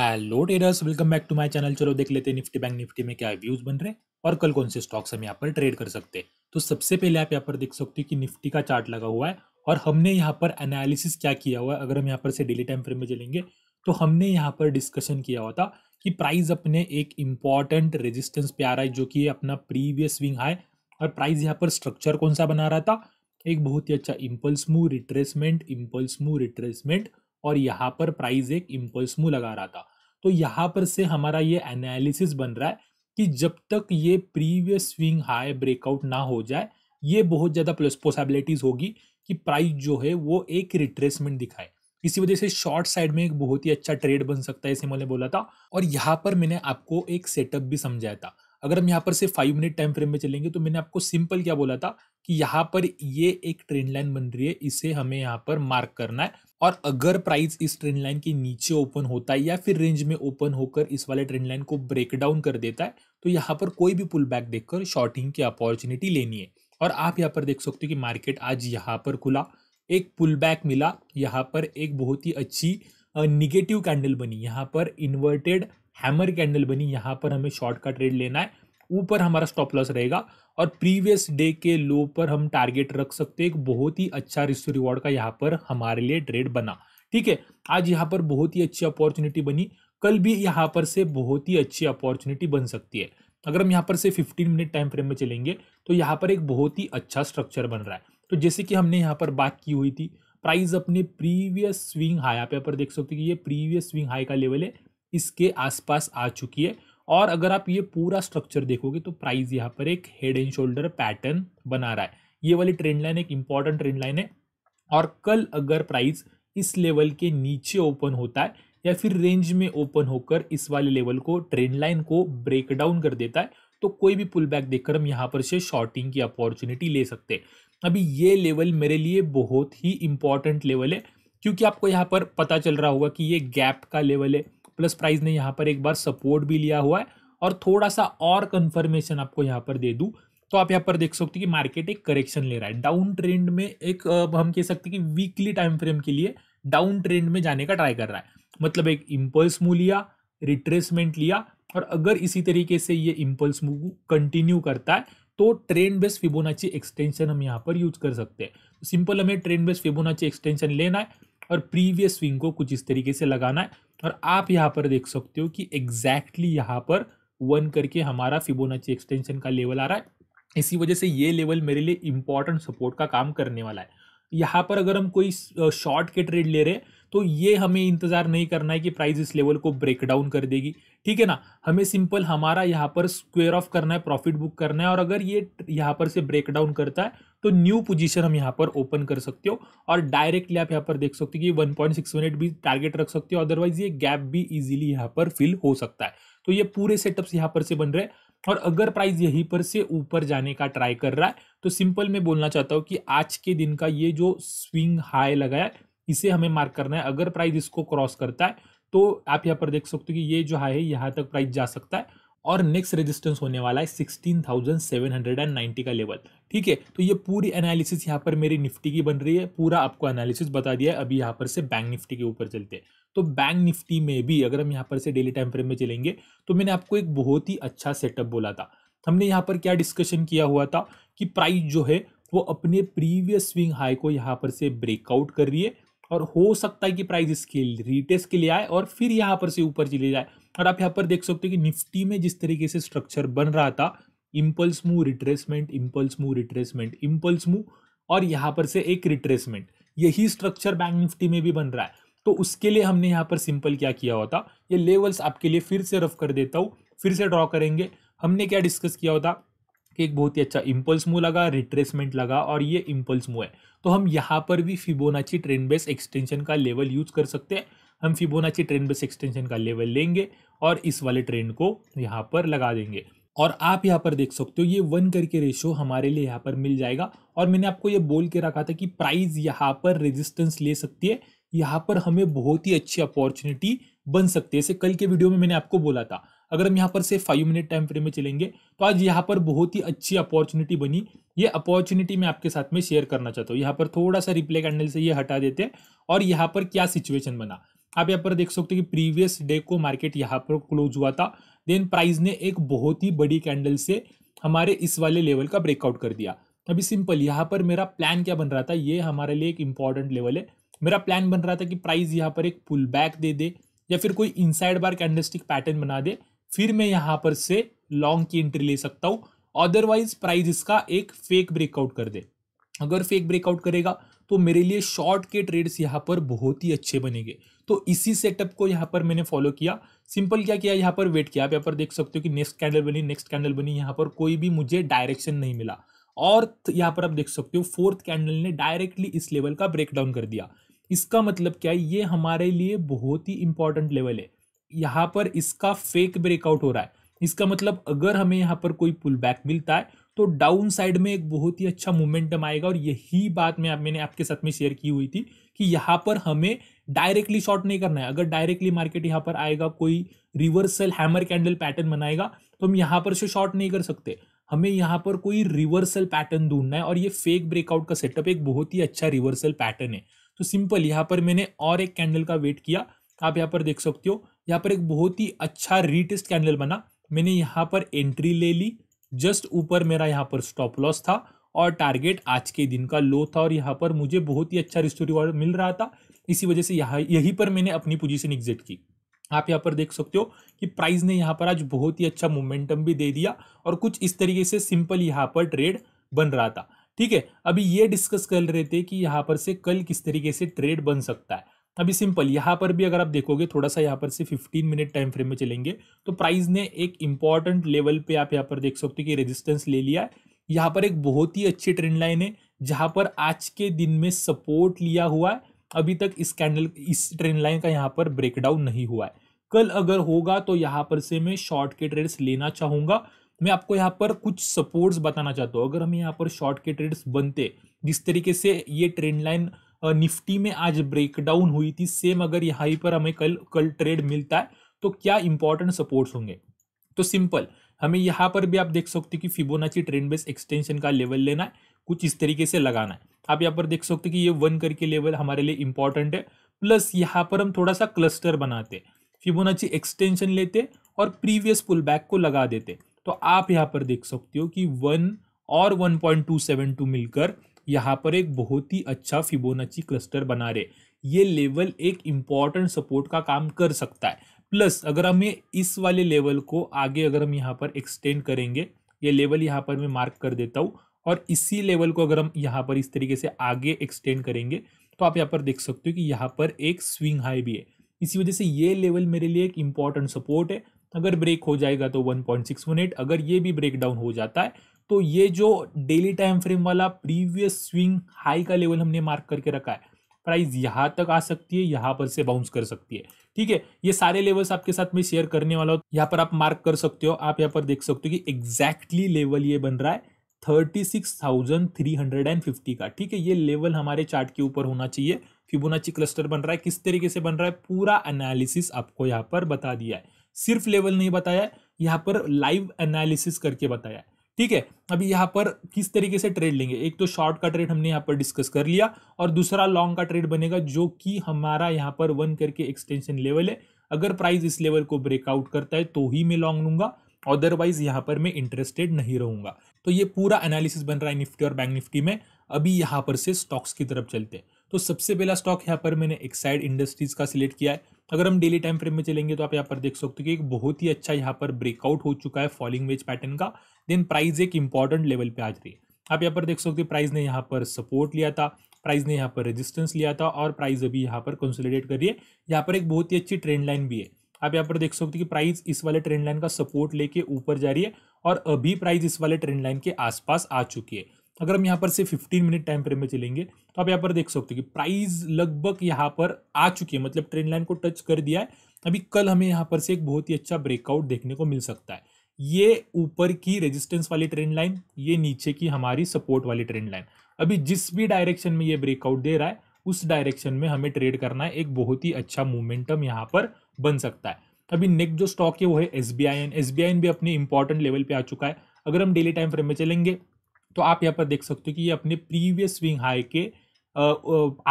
hello traders welcome back to my channel चलो देख लेते हैं निफ्टी बैंक निफ्टी में क्या व्यूज बन रहे हैं और कल कौन से स्टॉक्स हम यहाँ पर ट्रेड कर सकते हैं तो सबसे पहले आप यहाँ पर देख सकते हो कि निफ्टी का चार्ट लगा हुआ है और हमने यहाँ पर एनालिसिस क्या किया हुआ है अगर हम यहाँ पर से डेली टाइम फ्रेम में चलेंगे तो हमने यहाँ पर डिस्कशन किया हुआ था कि प्राइस अपने एक इम्पॉर्टेंट रेजिस्टेंस पे आ रहा है जो कि अपना प्रीवियस विंग हाई और प्राइस यहाँ पर स्ट्रक्चर कौन सा बना रहा था एक बहुत ही अच्छा impulse move retracement impulse move retracement और यहाँ पर प्राइस एक इम्पल्स मूव लगा रहा था तो यहाँ पर से हमारा ये एनालिसिस बन रहा है कि जब तक ये प्रीवियस स्विंग हाई ब्रेकआउट ना हो जाए ये बहुत ज़्यादा प्लस पॉसिबिलिटीज़ होगी कि प्राइस जो है वो एक रिट्रेसमेंट दिखाए इसी वजह से शॉर्ट साइड में एक बहुत ही अच्छा ट्रेड बन सकता है इसे मैंने बोला था और यहाँ पर मैंने आपको एक सेटअप भी समझाया था अगर हम यहाँ पर से फाइव मिनट टाइम फ्रेम में चलेंगे तो मैंने आपको सिंपल क्या बोला था कि यहाँ पर ये एक ट्रेंड लाइन बन रही है इसे हमें यहाँ पर मार्क करना है और अगर प्राइस इस ट्रेंड लाइन के नीचे ओपन होता है या फिर रेंज में ओपन होकर इस वाले ट्रेंड लाइन को ब्रेक डाउन कर देता है तो यहाँ पर कोई भी पुल बैक देखकर शॉर्टिंग की अपॉर्चुनिटी लेनी है और आप यहाँ पर देख सकते हो कि मार्केट आज यहाँ पर खुला एक पुल बैक मिला यहाँ पर एक बहुत ही अच्छी निगेटिव कैंडल बनी यहाँ पर इन्वर्टेड हैमर कैंडल बनी यहाँ पर हमें शॉर्ट का ट्रेड लेना है ऊपर हमारा स्टॉप लॉस रहेगा और प्रीवियस डे के लो पर हम टारगेट रख सकते एक बहुत ही अच्छा रिस्क रिवॉर्ड का यहाँ पर हमारे लिए ट्रेड बना ठीक है आज यहाँ पर बहुत ही अच्छी अपॉर्चुनिटी बनी कल भी यहाँ पर से बहुत ही अच्छी अपॉर्चुनिटी बन सकती है अगर हम यहाँ पर से 15 मिनट टाइम फ्रेम में चलेंगे तो यहाँ पर एक बहुत ही अच्छा स्ट्रक्चर बन रहा है तो जैसे कि हमने यहाँ पर बात की हुई थी प्राइस अपने प्रीवियस स्विंग हाई आप यहाँ पर देख सकते हो कि ये प्रीवियस स्विंग हाई का लेवल है इसके आसपास आ चुकी है और अगर आप ये पूरा स्ट्रक्चर देखोगे तो प्राइस यहाँ पर एक हेड एंड शोल्डर पैटर्न बना रहा है ये वाली ट्रेंड लाइन एक इंपॉर्टेंट ट्रेंड लाइन है और कल अगर प्राइस इस लेवल के नीचे ओपन होता है या फिर रेंज में ओपन होकर इस वाले लेवल को ट्रेंड लाइन को ब्रेक डाउन कर देता है तो कोई भी पुल बैक देखकर हम यहाँ पर से शॉर्टिंग की अपॉर्चुनिटी ले सकते हैं अभी ये लेवल मेरे लिए बहुत ही इंपॉर्टेंट लेवल है क्योंकि आपको यहाँ पर पता चल रहा होगा कि ये गैप का लेवल है प्लस प्राइस ने यहाँ पर एक बार सपोर्ट भी लिया हुआ है और थोड़ा सा और कंफर्मेशन आपको यहाँ पर दे दूँ तो आप यहाँ पर देख सकते हो कि मार्केट एक करेक्शन ले रहा है डाउन ट्रेंड में एक हम कह सकते हैं कि वीकली टाइम फ्रेम के लिए डाउन ट्रेंड में जाने का ट्राई कर रहा है मतलब एक इम्पल्स मूव लिया रिट्रेसमेंट लिया और अगर इसी तरीके से ये इम्पल्स मूव कंटिन्यू करता है तो ट्रेंड बेस फिबोनाची एक्सटेंशन हम यहाँ पर यूज कर सकते हैं सिंपल हमें ट्रेंड बेस फिबोनाची एक्सटेंशन लेना है और प्रीवियस स्विंग को कुछ इस तरीके से लगाना है और आप यहाँ पर देख सकते हो कि एग्जैक्टली exactly यहाँ पर वन करके हमारा फिबोनाची एक्सटेंशन का लेवल आ रहा है इसी वजह से ये लेवल मेरे लिए इंपॉर्टेंट सपोर्ट का काम करने वाला है यहाँ पर अगर हम कोई शॉर्ट के ट्रेड ले रहे हैं तो ये हमें इंतज़ार नहीं करना है कि प्राइस इस लेवल को ब्रेक डाउन कर देगी ठीक है ना हमें सिंपल हमारा यहाँ पर स्क्वेयर ऑफ करना है प्रॉफिट बुक करना है और अगर ये यहाँ पर से ब्रेक डाउन करता है तो न्यू पोजीशन हम यहाँ पर ओपन कर सकते हो और डायरेक्टली आप यहाँ पर देख सकते हो कि वन पॉइंट सिक्स भी टारगेट रख सकते हो अदरवाइज ये गैप भी इजिली यहाँ पर फिल हो सकता है तो ये पूरे सेटअप्स यहाँ पर से बन रहे और अगर प्राइस यहीं पर से ऊपर जाने का ट्राई कर रहा है तो सिंपल मैं बोलना चाहता हूँ कि आज के दिन का ये जो स्विंग हाई लगाया इसे हमें मार्क करना है अगर प्राइस इसको क्रॉस करता है तो आप यहाँ पर देख सकते हो कि ये जो हाई है यहाँ तक प्राइस जा सकता है और नेक्स्ट रेजिस्टेंस होने वाला है 16,790 का लेवल ठीक है तो ये पूरी एनालिसिस यहाँ पर मेरी निफ्टी की बन रही है पूरा आपको एनालिसिस बता दिया है अभी यहाँ पर से बैंक निफ्टी के ऊपर चलते हैं तो बैंक निफ्टी में भी अगर हम यहाँ पर से डेली टाइम फ्रेम में चलेंगे तो मैंने आपको एक बहुत ही अच्छा सेटअप बोला था हमने यहाँ पर क्या डिस्कशन किया हुआ था कि प्राइस जो है वो अपने प्रीवियस स्विंग हाई को यहाँ पर से ब्रेकआउट कर रही है और हो सकता है कि प्राइस इसके रिटेस्ट के लिए आए और फिर यहाँ पर से ऊपर चले जाए और आप यहाँ पर देख सकते हो कि निफ्टी में जिस तरीके से स्ट्रक्चर बन रहा था impulse move retracement impulse move retracement impulse move और यहाँ पर से एक रिट्रेसमेंट यही स्ट्रक्चर बैंक निफ्टी में भी बन रहा है तो उसके लिए हमने यहाँ पर सिंपल क्या किया होता ये लेवल्स आपके लिए फिर से रफ कर देता हूँ फिर से ड्रॉ करेंगे हमने क्या डिस्कस किया होता कि एक बहुत ही अच्छा इम्पल्स मूव लगा रिट्रेसमेंट लगा और ये इम्पल्स मूव है तो हम यहाँ पर भी फिबोनाची ट्रेंड बेस एक्सटेंशन का लेवल यूज कर सकते हैं हम फिबोनाची ट्रेन बेस एक्सटेंशन का लेवल लेंगे और इस वाले ट्रेंड को यहाँ पर लगा देंगे और आप यहाँ पर देख सकते हो ये वन करके रेशो हमारे लिए यहाँ पर मिल जाएगा और मैंने आपको ये बोल के रखा था कि प्राइस यहाँ पर रेजिस्टेंस ले सकती है यहाँ पर हमें बहुत ही अच्छी अपॉर्चुनिटी बन सकती है कल के वीडियो में मैंने आपको बोला था अगर हम यहाँ पर से फाइव मिनट टाइम फ्रेम में चलेंगे तो आज यहाँ पर बहुत ही अच्छी अपॉर्चुनिटी बनी ये अपॉर्चुनिटी मैं आपके साथ में शेयर करना चाहता हूँ यहाँ पर थोड़ा सा रिप्ले कैंडल से ये हटा देते हैं और यहाँ पर क्या सिचुएशन बना आप यहाँ पर देख सकते हो कि प्रीवियस डे को मार्केट यहाँ पर क्लोज हुआ था देन प्राइस ने एक बहुत ही बड़ी कैंडल से हमारे इस वाले लेवल का ब्रेकआउट कर दिया अभी सिंपल यहाँ पर मेरा प्लान क्या बन रहा था ये हमारे लिए एक इंपॉर्टेंट लेवल है मेरा प्लान बन रहा था कि प्राइस यहाँ पर एक पुल बैक दे दे या फिर कोई इनसाइड बार कैंडलस्टिक पैटर्न बना दे फिर मैं यहाँ पर से लॉन्ग की एंट्री ले सकता हूँ अदरवाइज प्राइस इसका एक फेक ब्रेकआउट कर दे अगर फेक ब्रेकआउट करेगा तो मेरे लिए शॉर्ट के ट्रेड्स यहाँ पर बहुत ही अच्छे बनेंगे तो इसी सेटअप को यहाँ पर मैंने फॉलो किया सिंपल क्या किया यहाँ पर वेट किया आप यहाँ पर देख सकते हो कि नेक्स्ट कैंडल बनी नेक्स्ट कैंडल बनी यहाँ पर कोई भी मुझे डायरेक्शन नहीं मिला और यहाँ पर आप देख सकते हो फोर्थ कैंडल ने डायरेक्टली इस लेवल का ब्रेकडाउन कर दिया इसका मतलब क्या है ये हमारे लिए बहुत ही इंपॉर्टेंट लेवल है यहाँ पर इसका फेक ब्रेकआउट हो रहा है इसका मतलब अगर हमें यहाँ पर कोई पुल बैक मिलता है तो डाउन साइड में एक बहुत ही अच्छा मोमेंटम आएगा और यही बात मैं मैंने आपके साथ में शेयर की हुई थी कि यहाँ पर हमें डायरेक्टली शॉर्ट नहीं करना है अगर डायरेक्टली मार्केट यहाँ पर आएगा कोई रिवर्सल हैमर कैंडल पैटर्न बनाएगा तो हम यहाँ पर से शॉर्ट नहीं कर सकते हमें यहाँ पर कोई रिवर्सल पैटर्न ढूंढना है और ये फेक ब्रेकआउट का सेटअप एक बहुत ही अच्छा रिवर्सल पैटर्न है तो सिंपल यहाँ पर मैंने और एक कैंडल का वेट किया आप यहाँ पर देख सकते हो यहाँ पर एक बहुत ही अच्छा रीटेस्ट कैंडल बना मैंने यहाँ पर एंट्री ले ली जस्ट ऊपर मेरा यहाँ पर स्टॉप लॉस था और टारगेट आज के दिन का लो था और यहाँ पर मुझे बहुत ही अच्छा रिस्टो रिवॉर्ड मिल रहा था इसी वजह से यहाँ यहीं पर मैंने अपनी पोजीशन एग्जिट की आप यहाँ पर देख सकते हो कि प्राइस ने यहाँ पर आज बहुत ही अच्छा मोमेंटम भी दे दिया और कुछ इस तरीके से सिंपल यहाँ पर ट्रेड बन रहा था ठीक है अभी ये डिस्कस कर रहे थे कि यहाँ पर से कल किस तरीके से ट्रेड बन सकता है अभी सिंपल यहाँ पर भी अगर आप देखोगे थोड़ा सा यहाँ पर से 15 मिनट टाइम फ्रेम में चलेंगे तो प्राइस ने एक इंपॉर्टेंट लेवल पे आप यहाँ पर देख सकते हो कि रेजिस्टेंस ले लिया है यहाँ पर एक बहुत ही अच्छी ट्रेंड लाइन है जहाँ पर आज के दिन में सपोर्ट लिया हुआ है अभी तक इस कैंडल इस ट्रेंड लाइन का यहाँ पर ब्रेकडाउन नहीं हुआ है कल अगर होगा तो यहाँ पर से मैं शॉर्ट के ट्रेड्स लेना चाहूँगा मैं आपको यहाँ पर कुछ सपोर्ट्स बताना चाहता हूँ अगर हमें यहाँ पर शॉर्ट के ट्रेड्स बनते जिस तरीके से ये ट्रेंड लाइन निफ्टी में आज ब्रेकडाउन हुई थी सेम अगर यहाँ पर हमें कल कल ट्रेड मिलता है तो क्या इंपॉर्टेंट सपोर्ट्स होंगे तो सिंपल हमें यहाँ पर भी आप देख सकते हो कि फिबोनाची ट्रेंड बेस एक्सटेंशन का लेवल लेना है कुछ इस तरीके से लगाना है आप यहाँ पर देख सकते हो कि ये वन करके लेवल हमारे लिए इंपॉर्टेंट है प्लस यहाँ पर हम थोड़ा सा क्लस्टर बनाते फिबोनाची एक्सटेंशन लेते और प्रीवियस पुल बैक को लगा देते तो आप यहाँ पर देख सकते हो कि वन और one point two seven two मिलकर यहाँ पर एक बहुत ही अच्छा फिबोनाची क्लस्टर बना रहे ये लेवल एक इम्पॉर्टेंट सपोर्ट का काम कर सकता है प्लस अगर हम ये इस वाले लेवल को आगे अगर हम यहाँ पर एक्सटेंड करेंगे ये लेवल यहाँ पर मैं मार्क कर देता हूँ और इसी लेवल को अगर हम यहाँ पर इस तरीके से आगे एक्सटेंड करेंगे तो आप यहाँ पर देख सकते हो कि यहाँ पर एक स्विंग हाई भी है इसी वजह से ये लेवल मेरे लिए एक इम्पॉर्टेंट सपोर्ट है अगर ब्रेक हो जाएगा तो 1.618 अगर ये भी ब्रेक डाउन हो जाता है तो ये जो डेली टाइम फ्रेम वाला प्रीवियस स्विंग हाई का लेवल हमने मार्क करके रखा है प्राइस यहाँ तक आ सकती है यहाँ पर से बाउंस कर सकती है ठीक है ये सारे लेवल्स आपके साथ में शेयर करने वाला हूँ यहाँ पर आप मार्क कर सकते हो आप यहाँ पर देख सकते हो कि एग्जैक्टली लेवल ये बन रहा है thirty six thousand three hundred and fifty का ठीक है ये लेवल हमारे चार्ट के ऊपर होना चाहिए फिबोनाची क्लस्टर बन रहा है किस तरीके से बन रहा है पूरा एनालिसिस आपको यहाँ पर बता दिया है सिर्फ लेवल नहीं बताया यहाँ पर लाइव एनालिसिस करके बताया ठीक है अभी यहाँ पर किस तरीके से ट्रेड लेंगे एक तो शॉर्ट का ट्रेड हमने यहाँ पर डिस्कस कर लिया और दूसरा लॉन्ग का ट्रेड बनेगा जो कि हमारा यहाँ पर वन करके एक्सटेंशन लेवल है अगर प्राइस इस लेवल को ब्रेकआउट करता है तो ही मैं लॉन्ग लूंगा अदरवाइज यहाँ पर मैं इंटरेस्टेड नहीं रहूंगा तो ये पूरा एनालिसिस बन रहा है निफ्टी और बैंक निफ्टी में अभी यहाँ पर से स्टॉक्स की तरफ चलते हैं तो सबसे पहला स्टॉक यहाँ पर मैंने एक्साइड इंडस्ट्रीज का सिलेक्ट किया है अगर हम डेली टाइम फ्रेम में चलेंगे तो आप यहाँ पर देख सकते हो कि एक बहुत ही अच्छा यहाँ पर ब्रेकआउट हो चुका है फॉलिंग वेज पैटर्न का देन प्राइस एक इंपॉर्टेंट लेवल पे आ रही है आप यहाँ पर देख सकते हो प्राइस ने यहाँ पर सपोर्ट लिया था प्राइस ने यहाँ पर रेजिस्टेंस लिया था और प्राइस अभी यहाँ पर कंसोलिडेट करिए रही यहाँ पर एक बहुत ही अच्छी ट्रेंड लाइन भी है आप यहाँ पर देख सकते हो कि प्राइस इस वाले ट्रेंड लाइन का सपोर्ट लेके ऊपर जा रही है और अभी प्राइस इस वाले ट्रेंड लाइन के आसपास आ चुकी है अगर हम यहाँ पर से 15 मिनट टाइम फ्रेम में चलेंगे तो आप यहाँ पर देख सकते हो कि प्राइस लगभग यहाँ पर आ चुकी है मतलब ट्रेंड लाइन को टच कर दिया है अभी कल हमें यहाँ पर से एक बहुत ही अच्छा ब्रेकआउट देखने को मिल सकता है ये ऊपर की रेजिस्टेंस वाली ट्रेंड लाइन ये नीचे की हमारी सपोर्ट वाली ट्रेंड लाइन अभी जिस भी डायरेक्शन में ये ब्रेकआउट दे रहा है उस डायरेक्शन में हमें ट्रेड करना है एक बहुत ही अच्छा मोमेंटम यहाँ पर बन सकता है अभी नेक्स्ट जो स्टॉक है वो है S B I N S B I N भी अपने इंपॉर्टेंट लेवल पे आ चुका है अगर हम डेली टाइम फ्रेम में चलेंगे तो आप यहाँ पर देख सकते हो कि ये अपने प्रीवियस स्विंग हाई के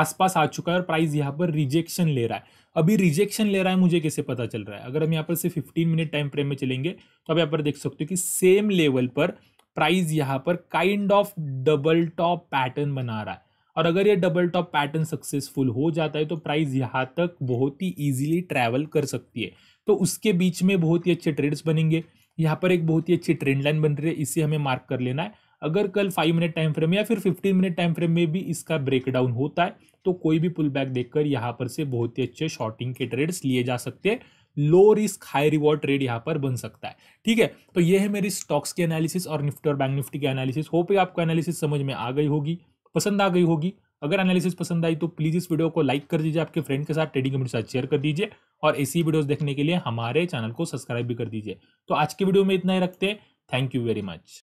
आसपास आ चुका है और प्राइस यहाँ पर रिजेक्शन ले रहा है अभी रिजेक्शन ले रहा है मुझे कैसे पता चल रहा है अगर हम यहाँ पर से 15 मिनट टाइम फ्रेम में चलेंगे तो आप यहाँ पर देख सकते हो कि सेम लेवल पर प्राइस यहाँ पर kind of double top pattern बना रहा है और अगर ये डबल टॉप पैटर्न सक्सेसफुल हो जाता है तो प्राइस यहाँ तक बहुत ही ईजिली ट्रैवल कर सकती है तो उसके बीच में बहुत ही अच्छे ट्रेड्स बनेंगे यहाँ पर एक बहुत ही अच्छी ट्रेंड लाइन बन रही है इसे हमें मार्क कर लेना है अगर कल फाइव मिनट टाइम फ्रेम या फिर फिफ्टीन मिनट टाइम फ्रेम में भी इसका ब्रेकडाउन होता है तो कोई भी पुल बैक देखकर यहाँ पर से बहुत ही अच्छे शॉर्टिंग के ट्रेड्स लिए जा सकते हैं low risk high reward trade यहाँ पर बन सकता है ठीक है तो ये है मेरी स्टॉक्स की एनालिसिस और निफ्टी और बैंक निफ्टी की एनालिसिस होप आपको एनालिसिस समझ में आ गई होगी पसंद आ गई होगी अगर एनालिसिस पसंद आई तो प्लीज़ इस वीडियो को लाइक कर दीजिए आपके फ्रेंड के साथ ट्रेडिंग के साथ शेयर कर दीजिए और ऐसी वीडियोस देखने के लिए हमारे चैनल को सब्सक्राइब भी कर दीजिए तो आज के वीडियो में इतना ही रखते हैं थैंक यू वेरी मच